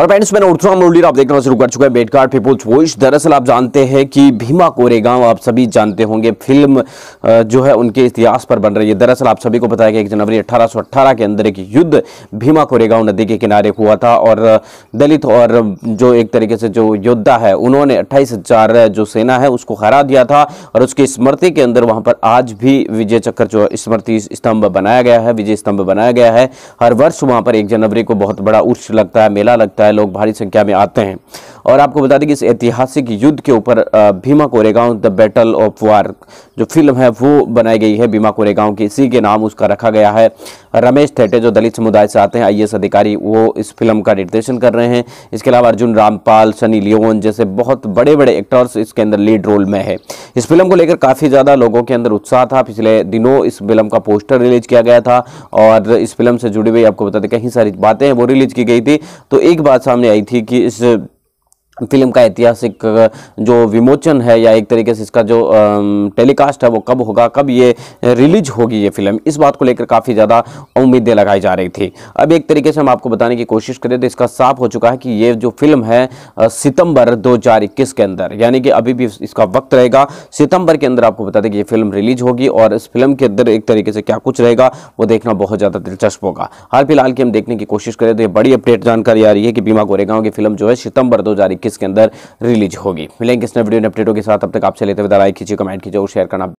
और फ्रेंड्स मैं उर्तुराम मुरलीर आप देखना शुरू कर चुका है बेटकार पीपुल्स वॉइस दरअसल आप जानते हैं कि भीमा कोरेगांव आप सभी जानते होंगे फिल्म जो है उनके इतिहास पर बन रही है दरअसल आप सभी को बताया गया एक जनवरी 1818 के अंदर एक युद्ध भीमा कोरेगांव नदी के किनारे हुआ था और दलित और जो एक तरीके से जो योद्धा है उन्होंने अट्ठाईस जो सेना है उसको हरा दिया था और उसकी स्मृति के अंदर वहाँ पर आज भी विजय चक्कर जो स्मृति स्तंभ बनाया गया है विजय स्तंभ बनाया गया है हर वर्ष वहाँ पर एक जनवरी को बहुत बड़ा उर्स लगता है मेला लगता है समुदाय लोग भारी संख्या में आते हैं और आपको बता दें कि इस ऐतिहासिक युद्ध के ऊपर Bhima Koregaon the battle of war जो फिल्म है वो बनाई गई है भीमा कोरेगांव की इसी के नाम उसका रखा गया है रमेश थेटे जो दलित समुदाय से आते हैं आई अधिकारी वो इस फिल्म का निर्देशन कर रहे हैं इसके अलावा अर्जुन रामपाल सनी लियोन जैसे बहुत बड़े बड़े एक्टर्स इसके अंदर लीड रोल में है इस फिल्म को लेकर काफ़ी ज़्यादा लोगों के अंदर उत्साह था पिछले दिनों इस फिल्म का पोस्टर रिलीज किया गया था और इस फिल्म से जुड़ी हुई आपको बता दें कई सारी बातें हैं वो रिलीज की गई थी तो एक बात सामने आई थी कि इस फिल्म का ऐतिहासिक जो विमोचन है या एक तरीके से इसका जो टेलीकास्ट है वो कब होगा कब ये रिलीज होगी ये फिल्म इस बात को लेकर काफ़ी ज़्यादा उम्मीदें लगाई जा रही थी अब एक तरीके से हम आपको बताने की कोशिश करें तो इसका साफ हो चुका है कि ये जो फिल्म है सितंबर 2021 के अंदर यानी कि अभी भी इसका वक्त रहेगा सितंबर के अंदर आपको बता दें कि ये फिल्म रिलीज होगी और इस फिल्म के अंदर एक तरीके से क्या कुछ रहेगा वो देखना बहुत ज़्यादा दिलचस्प होगा हाल फिलहाल की हम देखने की कोशिश करें तो ये बड़ी अपडेट जानकारी आ रही है कि बीमा गोरेगांव की फिल्म जो है सितंबर दो के अंदर रिलीज होगी मिलेंगे इस नए वीडियो अपडेटों के साथ अब तक आपसे लेते हुए लाइक कीजिए कमेंट कीजिए और शेयर करना